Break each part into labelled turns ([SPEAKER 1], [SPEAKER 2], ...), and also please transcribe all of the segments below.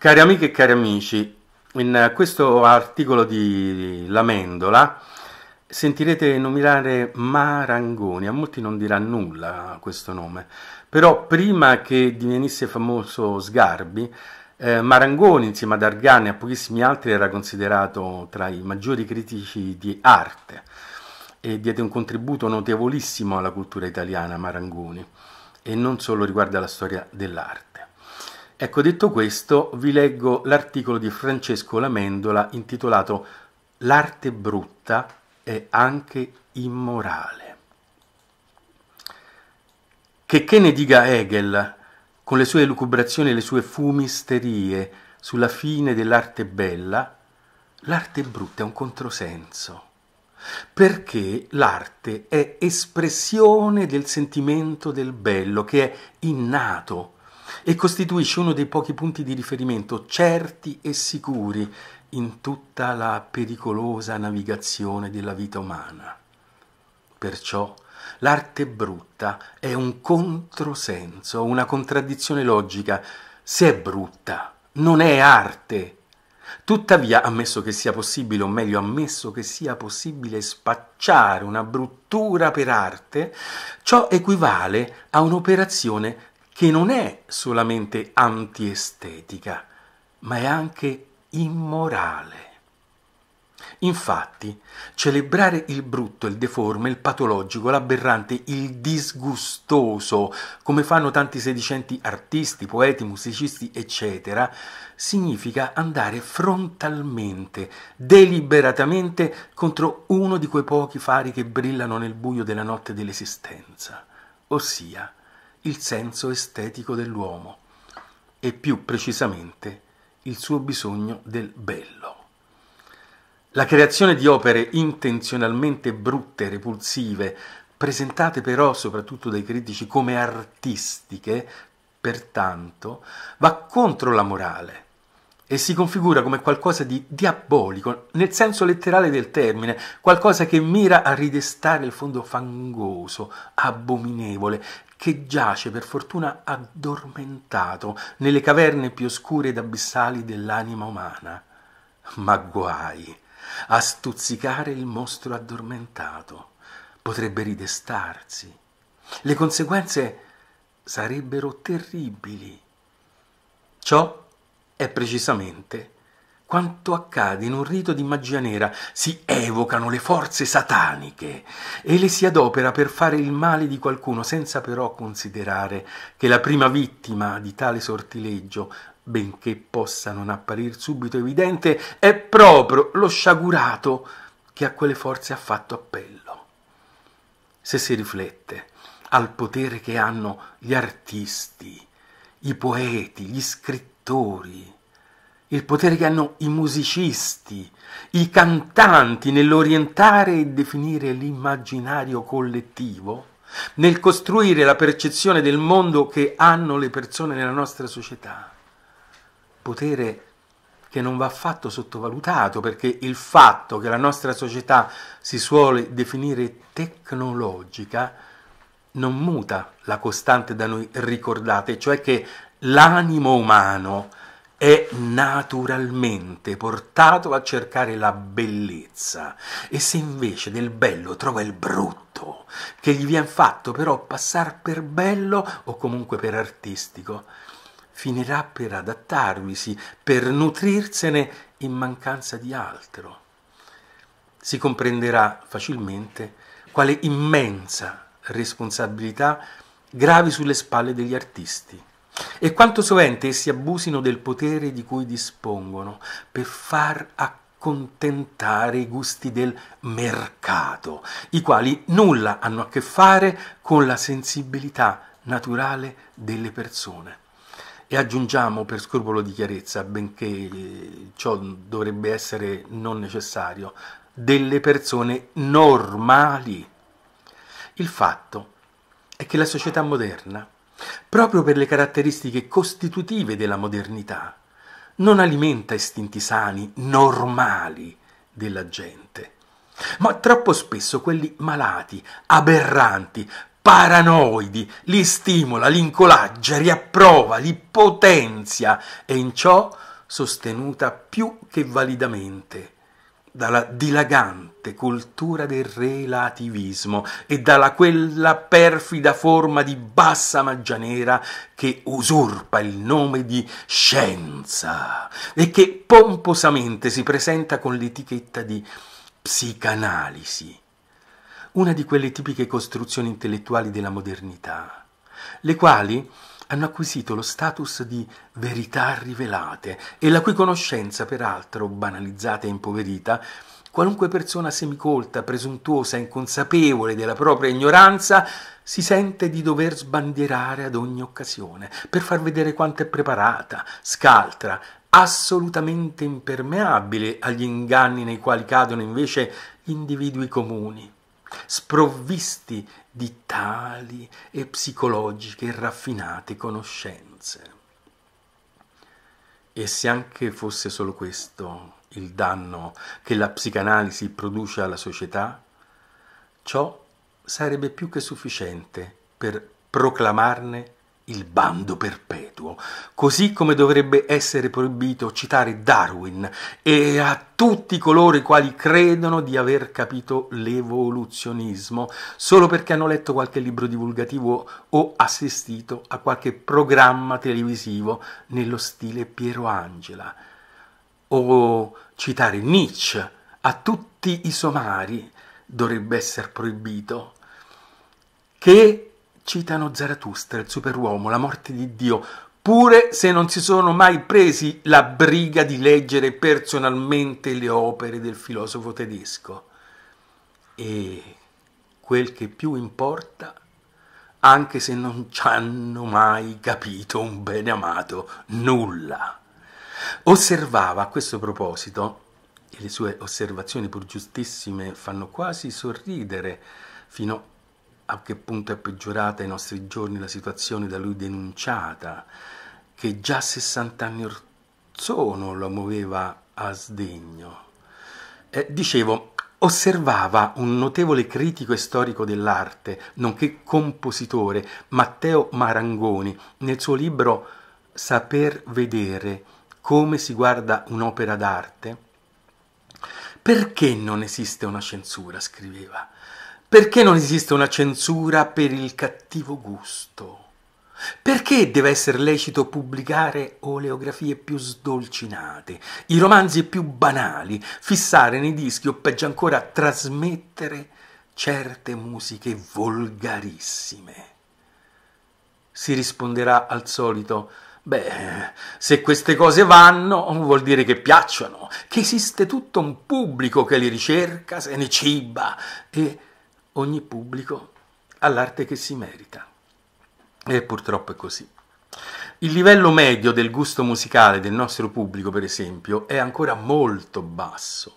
[SPEAKER 1] Cari amiche e cari amici, in questo articolo di Lamendola sentirete nominare Marangoni, a molti non dirà nulla questo nome, però prima che divenisse famoso Sgarbi, eh, Marangoni insieme ad Argani e a pochissimi altri era considerato tra i maggiori critici di arte e diede un contributo notevolissimo alla cultura italiana Marangoni e non solo riguardo alla storia dell'arte. Ecco, detto questo, vi leggo l'articolo di Francesco Lamendola intitolato L'arte brutta è anche immorale. Che che ne dica Hegel, con le sue elucubrazioni e le sue fumisterie sulla fine dell'arte bella, l'arte brutta è un controsenso, perché l'arte è espressione del sentimento del bello che è innato, e costituisce uno dei pochi punti di riferimento certi e sicuri in tutta la pericolosa navigazione della vita umana. Perciò l'arte brutta è un controsenso, una contraddizione logica. Se è brutta, non è arte. Tuttavia, ammesso che sia possibile, o meglio, ammesso che sia possibile spacciare una bruttura per arte, ciò equivale a un'operazione che non è solamente antiestetica, ma è anche immorale. Infatti, celebrare il brutto, il deforme, il patologico, l'aberrante, il disgustoso, come fanno tanti sedicenti artisti, poeti, musicisti, eccetera, significa andare frontalmente, deliberatamente contro uno di quei pochi fari che brillano nel buio della notte dell'esistenza, ossia il senso estetico dell'uomo e più precisamente il suo bisogno del bello. La creazione di opere intenzionalmente brutte, e repulsive, presentate però soprattutto dai critici come artistiche, pertanto, va contro la morale e si configura come qualcosa di diabolico, nel senso letterale del termine, qualcosa che mira a ridestare il fondo fangoso, abominevole che giace per fortuna addormentato nelle caverne più oscure ed abissali dell'anima umana. Ma guai a stuzzicare il mostro addormentato. Potrebbe ridestarsi. Le conseguenze sarebbero terribili. Ciò è precisamente quanto accade in un rito di magia nera, si evocano le forze sataniche e le si adopera per fare il male di qualcuno, senza però considerare che la prima vittima di tale sortileggio, benché possa non apparir subito evidente, è proprio lo sciagurato che a quelle forze ha fatto appello. Se si riflette al potere che hanno gli artisti, i poeti, gli scrittori, il potere che hanno i musicisti, i cantanti nell'orientare e definire l'immaginario collettivo, nel costruire la percezione del mondo che hanno le persone nella nostra società. Potere che non va affatto sottovalutato perché il fatto che la nostra società si suole definire tecnologica non muta la costante da noi ricordata, cioè che l'animo umano è naturalmente portato a cercare la bellezza e se invece del bello trova il brutto, che gli viene fatto però passare per bello o comunque per artistico, finirà per adattarvisi, per nutrirsene in mancanza di altro. Si comprenderà facilmente quale immensa responsabilità gravi sulle spalle degli artisti e quanto sovente essi abusino del potere di cui dispongono per far accontentare i gusti del mercato, i quali nulla hanno a che fare con la sensibilità naturale delle persone. E aggiungiamo per scrupolo di chiarezza, benché eh, ciò dovrebbe essere non necessario, delle persone normali. Il fatto è che la società moderna proprio per le caratteristiche costitutive della modernità, non alimenta istinti sani, normali della gente, ma troppo spesso quelli malati, aberranti, paranoidi, li stimola, li incolaggia, riapprova, li potenzia e in ciò sostenuta più che validamente dalla dilagante forte cultura del relativismo e dalla quella perfida forma di bassa maggianera che usurpa il nome di scienza e che pomposamente si presenta con l'etichetta di psicanalisi, una di quelle tipiche costruzioni intellettuali della modernità, le quali hanno acquisito lo status di verità rivelate e la cui conoscenza, peraltro banalizzata e impoverita, Qualunque persona semicolta, presuntuosa, inconsapevole della propria ignoranza, si sente di dover sbandierare ad ogni occasione per far vedere quanto è preparata, scaltra, assolutamente impermeabile agli inganni nei quali cadono invece individui comuni, sprovvisti di tali e psicologiche e raffinate conoscenze. E se anche fosse solo questo, il danno che la psicanalisi produce alla società, ciò sarebbe più che sufficiente per proclamarne il bando perpetuo, così come dovrebbe essere proibito citare Darwin e a tutti coloro i quali credono di aver capito l'evoluzionismo solo perché hanno letto qualche libro divulgativo o assistito a qualche programma televisivo nello stile Piero Angela o citare Nietzsche a tutti i somari dovrebbe essere proibito, che citano Zarathustra, il superuomo, la morte di Dio, pure se non si sono mai presi la briga di leggere personalmente le opere del filosofo tedesco. E quel che più importa, anche se non ci hanno mai capito un bene amato nulla. Osservava a questo proposito, e le sue osservazioni pur giustissime fanno quasi sorridere fino a che punto è peggiorata ai nostri giorni la situazione da lui denunciata, che già 60 anni or sono lo muoveva a sdegno. Eh, dicevo, osservava un notevole critico e storico dell'arte, nonché compositore, Matteo Marangoni, nel suo libro Saper vedere come si guarda un'opera d'arte, perché non esiste una censura, scriveva, perché non esiste una censura per il cattivo gusto? Perché deve essere lecito pubblicare oleografie più sdolcinate, i romanzi più banali, fissare nei dischi o peggio ancora trasmettere certe musiche volgarissime? Si risponderà al solito Beh, se queste cose vanno, vuol dire che piacciono, che esiste tutto un pubblico che li ricerca, se ne ciba e ogni pubblico ha l'arte che si merita. E purtroppo è così. Il livello medio del gusto musicale del nostro pubblico, per esempio, è ancora molto basso.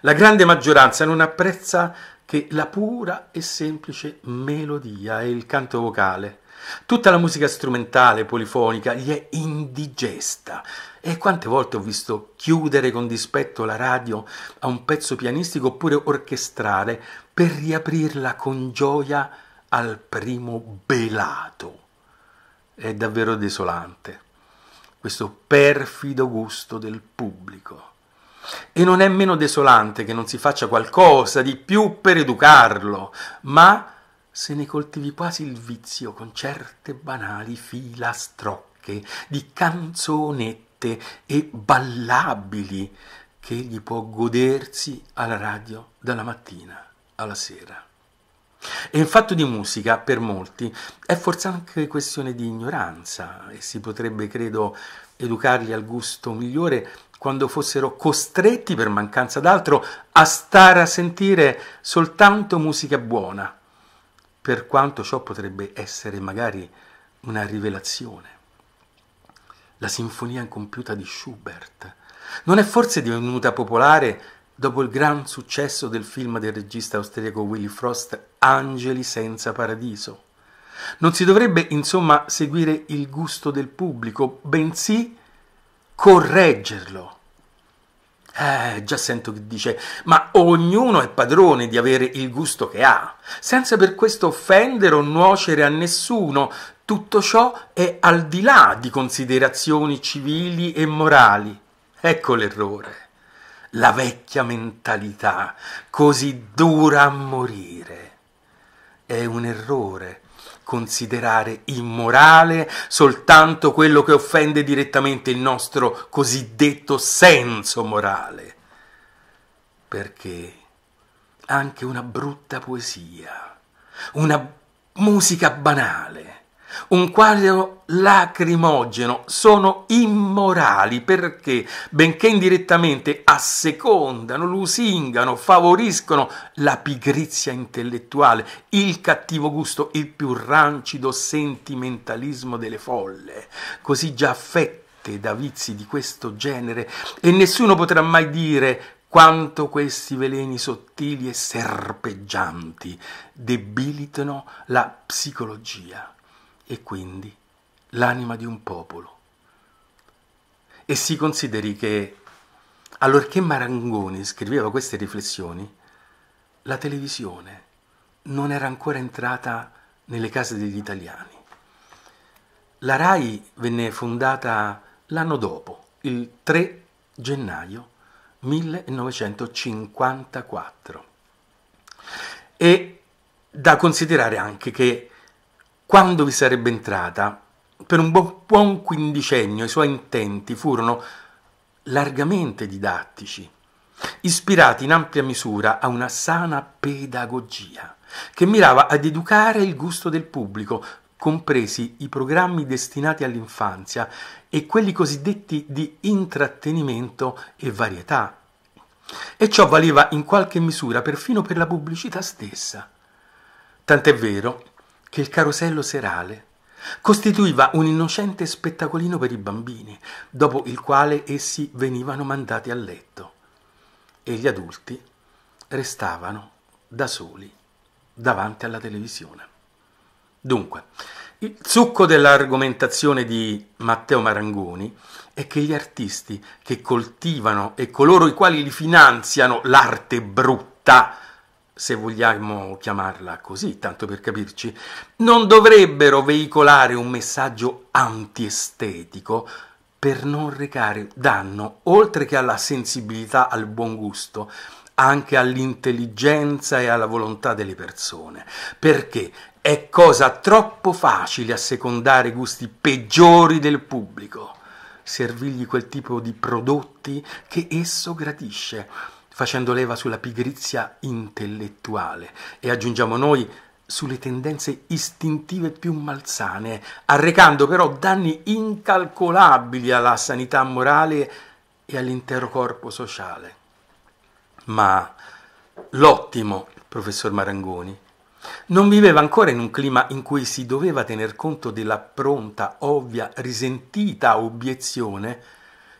[SPEAKER 1] La grande maggioranza non apprezza che la pura e semplice melodia e il canto vocale Tutta la musica strumentale polifonica gli è indigesta e quante volte ho visto chiudere con dispetto la radio a un pezzo pianistico oppure orchestrare per riaprirla con gioia al primo belato. È davvero desolante questo perfido gusto del pubblico. E non è meno desolante che non si faccia qualcosa di più per educarlo, ma se ne coltivi quasi il vizio con certe banali filastrocche di canzonette e ballabili che egli può godersi alla radio dalla mattina alla sera. E il fatto di musica, per molti, è forse anche questione di ignoranza e si potrebbe, credo, educarli al gusto migliore quando fossero costretti, per mancanza d'altro, a stare a sentire soltanto musica buona, per quanto ciò potrebbe essere magari una rivelazione. La sinfonia incompiuta di Schubert non è forse divenuta popolare dopo il gran successo del film del regista austriaco Willy Frost Angeli senza paradiso. Non si dovrebbe insomma seguire il gusto del pubblico, bensì correggerlo eh, già sento che dice, ma ognuno è padrone di avere il gusto che ha, senza per questo offendere o nuocere a nessuno. Tutto ciò è al di là di considerazioni civili e morali. Ecco l'errore la vecchia mentalità, così dura a morire. È un errore considerare immorale soltanto quello che offende direttamente il nostro cosiddetto senso morale, perché anche una brutta poesia, una musica banale, un quadro lacrimogeno, sono immorali perché, benché indirettamente, assecondano, lusingano, favoriscono la pigrizia intellettuale, il cattivo gusto, il più rancido sentimentalismo delle folle, così già affette da vizi di questo genere e nessuno potrà mai dire quanto questi veleni sottili e serpeggianti debilitano la psicologia e quindi l'anima di un popolo. E si consideri che allorché Marangoni scriveva queste riflessioni, la televisione non era ancora entrata nelle case degli italiani. La RAI venne fondata l'anno dopo, il 3 gennaio 1954. E da considerare anche che quando vi sarebbe entrata, per un buon quindicennio i suoi intenti furono largamente didattici, ispirati in ampia misura a una sana pedagogia che mirava ad educare il gusto del pubblico, compresi i programmi destinati all'infanzia e quelli cosiddetti di intrattenimento e varietà. E ciò valeva in qualche misura perfino per la pubblicità stessa. Tant'è vero che il carosello serale costituiva un innocente spettacolino per i bambini, dopo il quale essi venivano mandati a letto e gli adulti restavano da soli davanti alla televisione. Dunque, il succo dell'argomentazione di Matteo Marangoni è che gli artisti che coltivano e coloro i quali li finanziano l'arte brutta se vogliamo chiamarla così, tanto per capirci, non dovrebbero veicolare un messaggio antiestetico per non recare danno, oltre che alla sensibilità, al buon gusto, anche all'intelligenza e alla volontà delle persone, perché è cosa troppo facile assecondare gusti peggiori del pubblico, servirgli quel tipo di prodotti che esso gradisce facendo leva sulla pigrizia intellettuale e aggiungiamo noi sulle tendenze istintive più malsane, arrecando però danni incalcolabili alla sanità morale e all'intero corpo sociale. Ma l'ottimo professor Marangoni non viveva ancora in un clima in cui si doveva tener conto della pronta, ovvia, risentita obiezione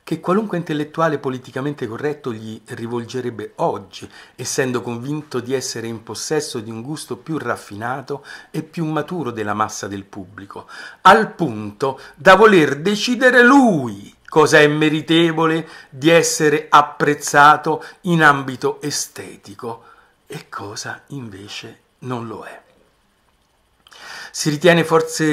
[SPEAKER 1] che qualunque intellettuale politicamente corretto gli rivolgerebbe oggi, essendo convinto di essere in possesso di un gusto più raffinato e più maturo della massa del pubblico, al punto da voler decidere lui cosa è meritevole di essere apprezzato in ambito estetico e cosa invece non lo è. Si ritiene forse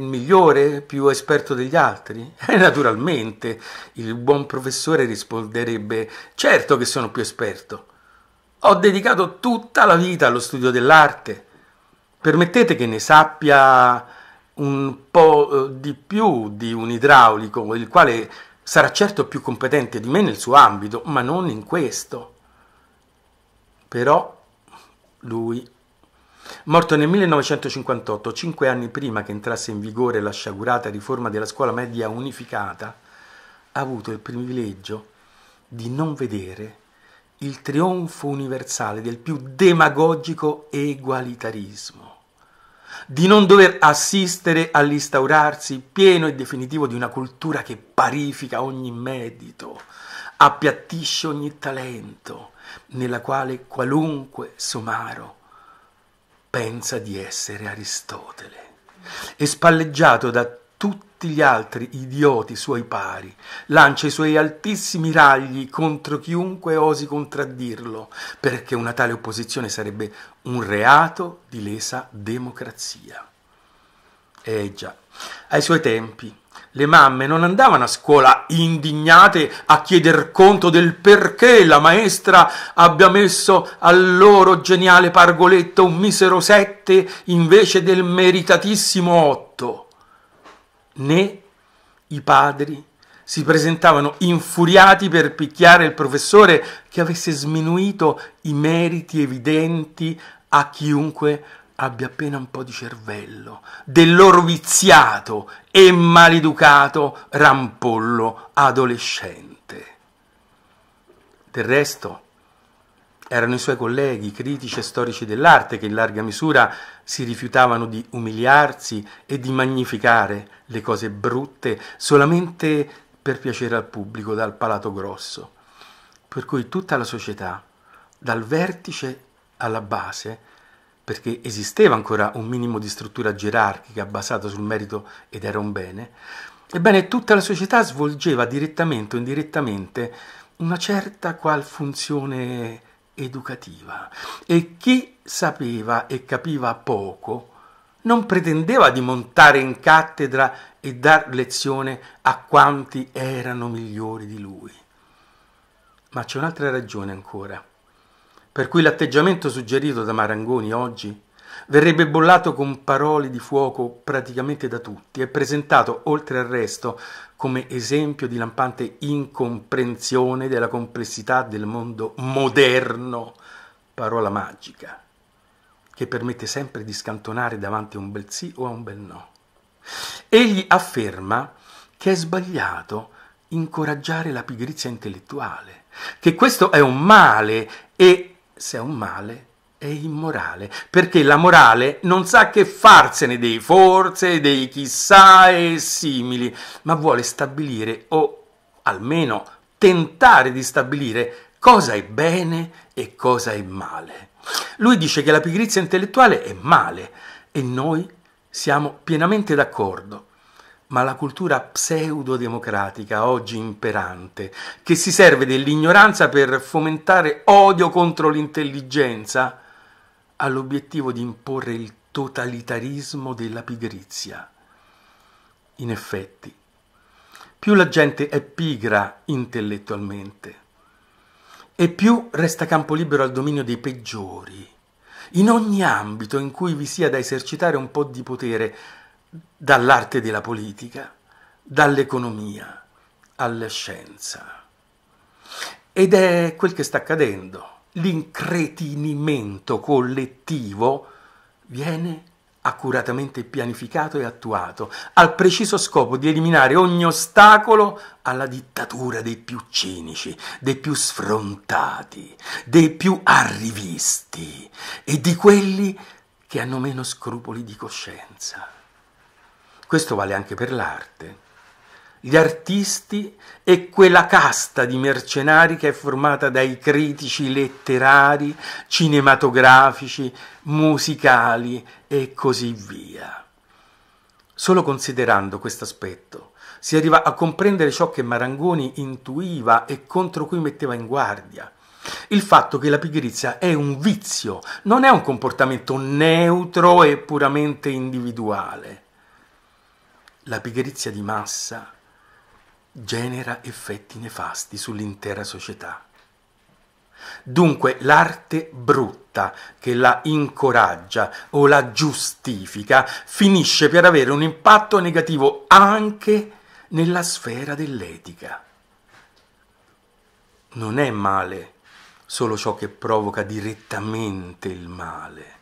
[SPEAKER 1] migliore, più esperto degli altri? naturalmente, il buon professore risponderebbe, certo che sono più esperto. Ho dedicato tutta la vita allo studio dell'arte. Permettete che ne sappia un po' eh, di più di un idraulico, il quale sarà certo più competente di me nel suo ambito, ma non in questo. Però lui Morto nel 1958, cinque anni prima che entrasse in vigore la sciagurata riforma della scuola media unificata, ha avuto il privilegio di non vedere il trionfo universale del più demagogico egualitarismo, di non dover assistere all'instaurarsi pieno e definitivo di una cultura che parifica ogni merito, appiattisce ogni talento, nella quale qualunque somaro pensa di essere Aristotele e spalleggiato da tutti gli altri idioti suoi pari, lancia i suoi altissimi ragli contro chiunque osi contraddirlo, perché una tale opposizione sarebbe un reato di lesa democrazia. Eh già, ai suoi tempi le mamme non andavano a scuola indignate a chieder conto del perché la maestra abbia messo al loro geniale pargoletto un misero sette invece del meritatissimo otto. Né i padri si presentavano infuriati per picchiare il professore che avesse sminuito i meriti evidenti a chiunque abbia appena un po' di cervello, del loro viziato e maleducato rampollo adolescente. Del resto, erano i suoi colleghi, critici e storici dell'arte, che in larga misura si rifiutavano di umiliarsi e di magnificare le cose brutte solamente per piacere al pubblico dal palato grosso. Per cui tutta la società, dal vertice alla base, perché esisteva ancora un minimo di struttura gerarchica basata sul merito ed era un bene, ebbene tutta la società svolgeva direttamente o indirettamente una certa qual funzione educativa e chi sapeva e capiva poco non pretendeva di montare in cattedra e dar lezione a quanti erano migliori di lui. Ma c'è un'altra ragione ancora per cui l'atteggiamento suggerito da Marangoni oggi verrebbe bollato con parole di fuoco praticamente da tutti e presentato oltre al resto come esempio di lampante incomprensione della complessità del mondo moderno, parola magica, che permette sempre di scantonare davanti a un bel sì o a un bel no. Egli afferma che è sbagliato incoraggiare la pigrizia intellettuale, che questo è un male e se è un male è immorale, perché la morale non sa che farsene dei forse, dei chissà e simili, ma vuole stabilire o almeno tentare di stabilire cosa è bene e cosa è male. Lui dice che la pigrizia intellettuale è male e noi siamo pienamente d'accordo ma la cultura pseudodemocratica oggi imperante, che si serve dell'ignoranza per fomentare odio contro l'intelligenza, ha l'obiettivo di imporre il totalitarismo della pigrizia. In effetti, più la gente è pigra intellettualmente e più resta campo libero al dominio dei peggiori, in ogni ambito in cui vi sia da esercitare un po' di potere, dall'arte della politica, dall'economia alla scienza. Ed è quel che sta accadendo. L'incretinimento collettivo viene accuratamente pianificato e attuato, al preciso scopo di eliminare ogni ostacolo alla dittatura dei più cinici, dei più sfrontati, dei più arrivisti e di quelli che hanno meno scrupoli di coscienza questo vale anche per l'arte. Gli artisti e quella casta di mercenari che è formata dai critici letterari, cinematografici, musicali e così via. Solo considerando questo aspetto si arriva a comprendere ciò che Marangoni intuiva e contro cui metteva in guardia. Il fatto che la pigrizia è un vizio, non è un comportamento neutro e puramente individuale la pigrizia di massa genera effetti nefasti sull'intera società. Dunque l'arte brutta che la incoraggia o la giustifica finisce per avere un impatto negativo anche nella sfera dell'etica. Non è male solo ciò che provoca direttamente il male,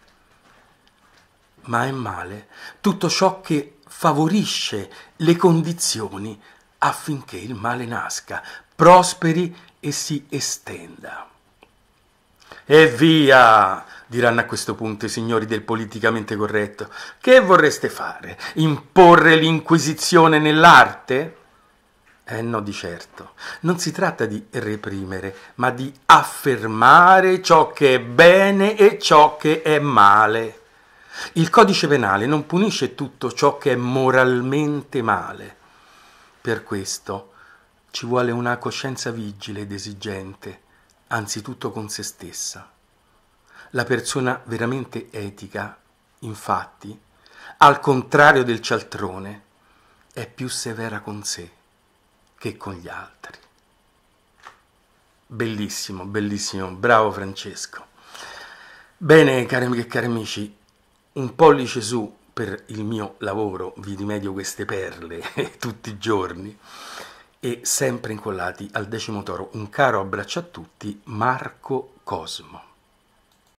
[SPEAKER 1] ma è male tutto ciò che favorisce le condizioni affinché il male nasca, prosperi e si estenda. E via! diranno a questo punto i signori del politicamente corretto. Che vorreste fare? Imporre l'inquisizione nell'arte? Eh no, di certo. Non si tratta di reprimere, ma di affermare ciò che è bene e ciò che è male. Il codice penale non punisce tutto ciò che è moralmente male. Per questo ci vuole una coscienza vigile ed esigente, anzitutto con se stessa. La persona veramente etica, infatti, al contrario del cialtrone, è più severa con sé che con gli altri. Bellissimo, bellissimo, bravo Francesco. Bene, cari amiche e cari amici, un pollice su per il mio lavoro, vi rimedio queste perle tutti i giorni e sempre incollati al decimo toro. Un caro abbraccio a tutti, Marco Cosmo.